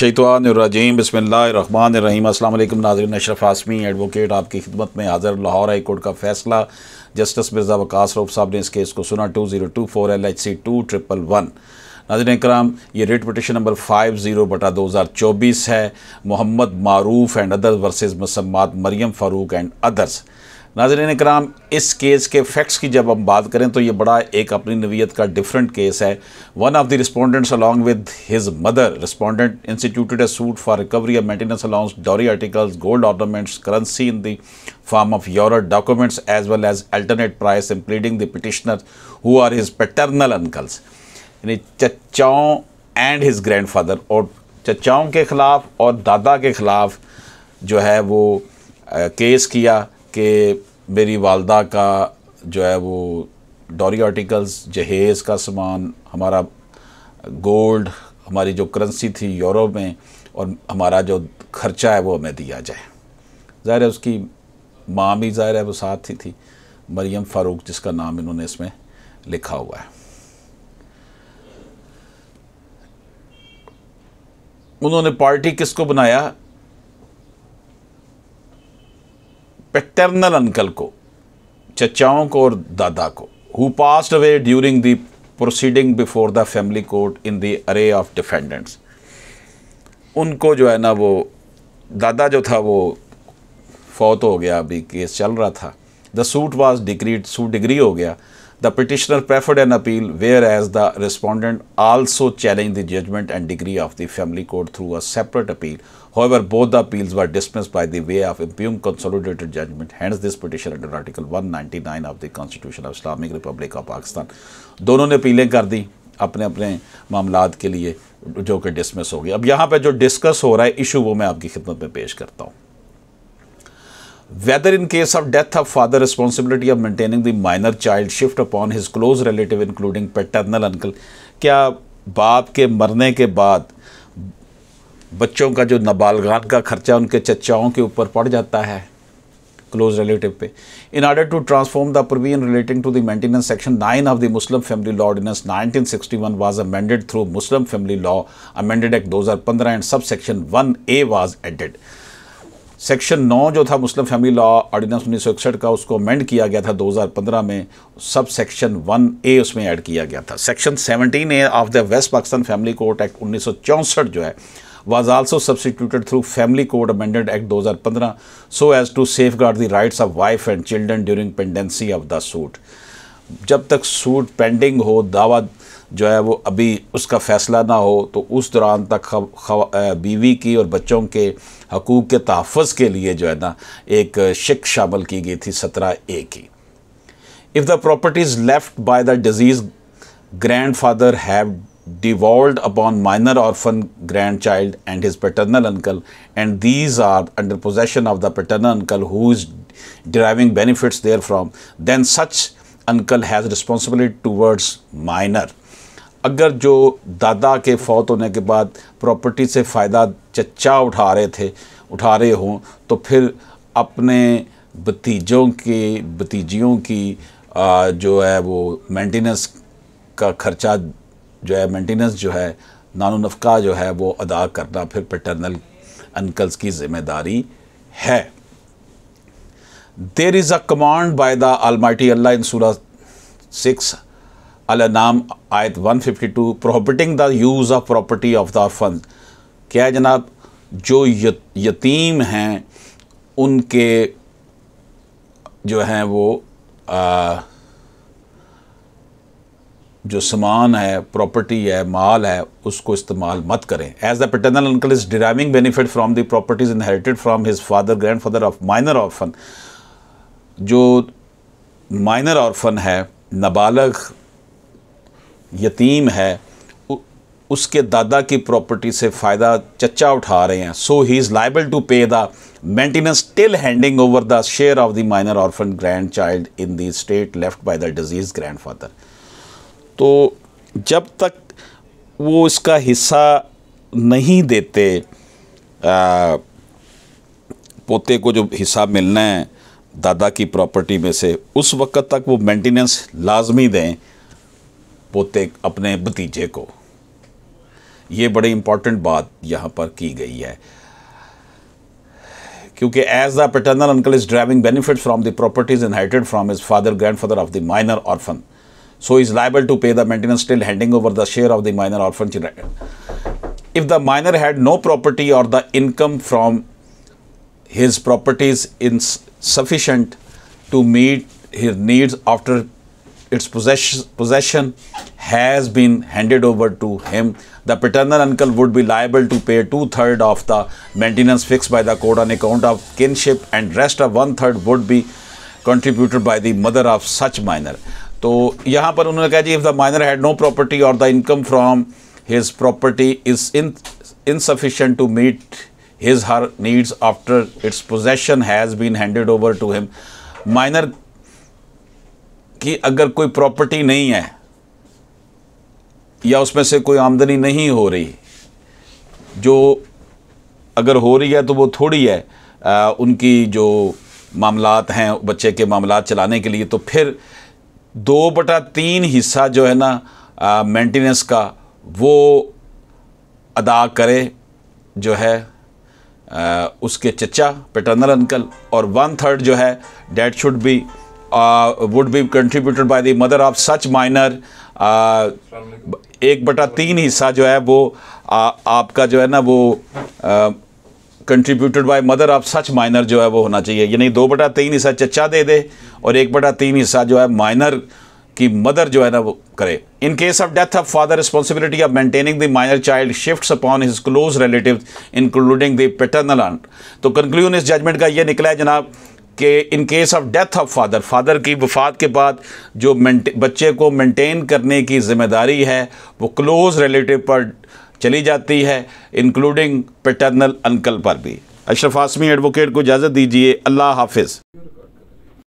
शैतवानरजीम बसमीम अल्लाम नाजरन अशरफ आसमी एडवोकेट आपकी खिदमत में हाज़र लाहौर हाई कोर्ट का फैसला जस्टिस मिर्ज़ा वकास रूफ साहब ने इस केस को सुना two zero two four L H C two triple one नाजरन कराम ये writ petition number five zero बटा दो हज़ार चौबीस है Mohammad Maroof and others versus Musammat Maryam Farooq and others नाजरन कराम इस केस के फैक्ट्स की जब हम बात करें तो ये बड़ा एक अपनी नवीयत का डिफरेंट केस है one of the respondents along with his mother respondent instituted a suit for recovery of maintenance allowance dowry articles gold ornaments currency in the form of your documents as well as alternate price including the petitioner who are his paternal uncles यानी चचाओं and his father और चचाओं के ख़िलाफ़ और दादा के ख़िलाफ़ जो है वो केस किया कि मेरी वालदा का जो है वो डॉरी आर्टिकल्स जहेज़ का सामान हमारा गोल्ड हमारी जो करेंसी थी यूरोप में और हमारा जो खर्चा है वो हमें दिया जाए ज़ाहिर है उसकी माँ भी ज़ाहिर है वो साथ ही थी मरियम फ़ारूक जिसका नाम इन्होंने इसमें लिखा हुआ है उन्होंने पार्टी किसको बनाया पेटर्नल अंकल को चचाओं को और दादा को who passed away during the proceeding before the family court in the array of defendants उनको जो है ना वो दादा जो था वो फौत हो गया अभी केस चल रहा था the suit was decree suit decree हो गया The petitioner preferred an appeal, whereas the respondent also challenged the judgment and degree of the family court through a separate appeal. However, both the appeals were dismissed by the way of impugned consolidated judgment. Hence, this petition under Article 199 of the Constitution of Islamic Republic of Pakistan. दोनों ने अपीलें कर दी अपने अपने मामला के लिए जो कि डिसमिस हो गए अब यहाँ पर जो डिस्कस हो रहा है इशू वो मैं आपकी खिदमत में पेश करता हूँ whether in case of death of father responsibility of maintaining the minor child shift upon his close relative including paternal uncle क्या बाप के मरने के बाद बच्चों का जो नाबालगान का खर्चा उनके चचाओं के ऊपर पड़ जाता है क्लोज रिलेटिव पे in order to transform the provision relating to the maintenance section nine of the Muslim family law ordinance 1961 was amended through Muslim family law amended act 2015 and sub section one A was added section 9 जो था मुस्लिम family law ordinance उन्नीस सौ इकसठ का उसको amend किया गया था 2015 में सब सेक्शन 1 ए उसमें ऐड किया गया था section 17 A of the West Pakistan family court act उन्नीस जो है was also substituted through family court amended act 2015 so as to safeguard the rights of wife and children during pendency of the suit जब तक suit pending हो दावा जो है वो अभी उसका फ़ैसला ना हो तो उस दौरान तक बीवी की और बच्चों के हकूक के तहफ़ के लिए जो है ना एक शिक शामिल की गई थी सत्रह ए की if the properties left by the deceased grand father have devolved upon minor orphan grand child and his paternal uncle and these are under possession of the paternal uncle who is deriving benefits there from then such uncle has responsibility towards minor अगर जो दादा के फौत होने के बाद property से फ़ायदा चचा उठा रहे थे उठा रहे हों तो फिर अपने भतीजों के भतीजियों की आ, जो है वो मेंटेनेंस का खर्चा जो है मेंटेनेंस जो है नानो नफका जो है वो अदा करना फिर पेटर्नल अंकल्स की जिम्मेदारी है there is a command by the Almighty Allah in सूरह सिक्स नाम आयत 152 prohibiting the use of property of the fun क्या है जनाब जो यतीम हैं उनके जो हैं वो आ, जो सामान है प्रॉपर्टी है माल है उसको इस्तेमाल मत करें as the paternal uncle is deriving benefit from the properties inherited from his father grand father of minor orphan जो माइनर ऑर्फन है नाबालग यतीम है उसके दादा की प्रॉपर्टी से फ़ायदा चचा उठा रहे हैं so he is liable to pay the maintenance till handing over the share of the minor orphan grand child in the estate left by the deceased grand father तो जब तक वो इसका हिस्सा नहीं देते आ, पोते को जो हिस्सा मिलना है दादा की प्रॉपर्टी में से उस वक़्त तक वो मेंटेनेंस लाजमी दें पोते अपने भतीजे को ये बड़ी इंपॉर्टेंट बात यहाँ पर की गई है क्योंकि as the paternal uncle is deriving benefit from the properties inherited from his father grandfather of the minor orphan so is liable to pay the maintenance still handing over the share of the minor orphan if the minor had no property और the income from his properties insufficient to meet his needs after its possession, possession has been handed over to him, the paternal uncle would be liable to pay 2/3 of the maintenance fixed by the court on account of kinship and rest of 1/3 would be contributed by the mother of such minor. to yahan par unhone kaha ji if the minor had no property or the income from his property is in insufficient to meet his her needs after its possession has been handed over to him minor कि अगर कोई property नहीं है या उसमें से कोई आमदनी नहीं हो रही जो अगर हो रही है तो वो थोड़ी है आ, उनकी जो मामलात हैं बच्चे के मामला चलाने के लिए तो फिर दो बटा तीन हिस्सा जो है ना मेंटेनेंस का वो अदा करे जो है आ, उसके चचा पेटर्नल अंकल और वन थर्ड जो है that should be uh, would be contributed by the mother of such minor uh, एक बटा तीन हिस्सा जो है वो आ, आपका जो है ना वो contributed by mother of such minor जो है वो होना चाहिए यानी दो बटा तीन हिस्सा चचा दे दे और एक बटा तीन हिस्सा जो है माइनर की मदर जो है ना वो करे in case of death of father responsibility of maintaining the minor child shift upon his close relative including the paternal aunt तो कंक्लूजन इस जजमेंट का ये निकला है जनाब कि in case of death of father father की वफात के बाद जो बच्चे को मेंटेन करने की जिम्मेदारी है वो क्लोज़ रिलेटिव पर चली जाती है इंक्लूडिंग पेटर्नल अंकल पर भी अशरफ आसमी एडवोकेट को इजाज़त दीजिए अल्लाह हाफिज़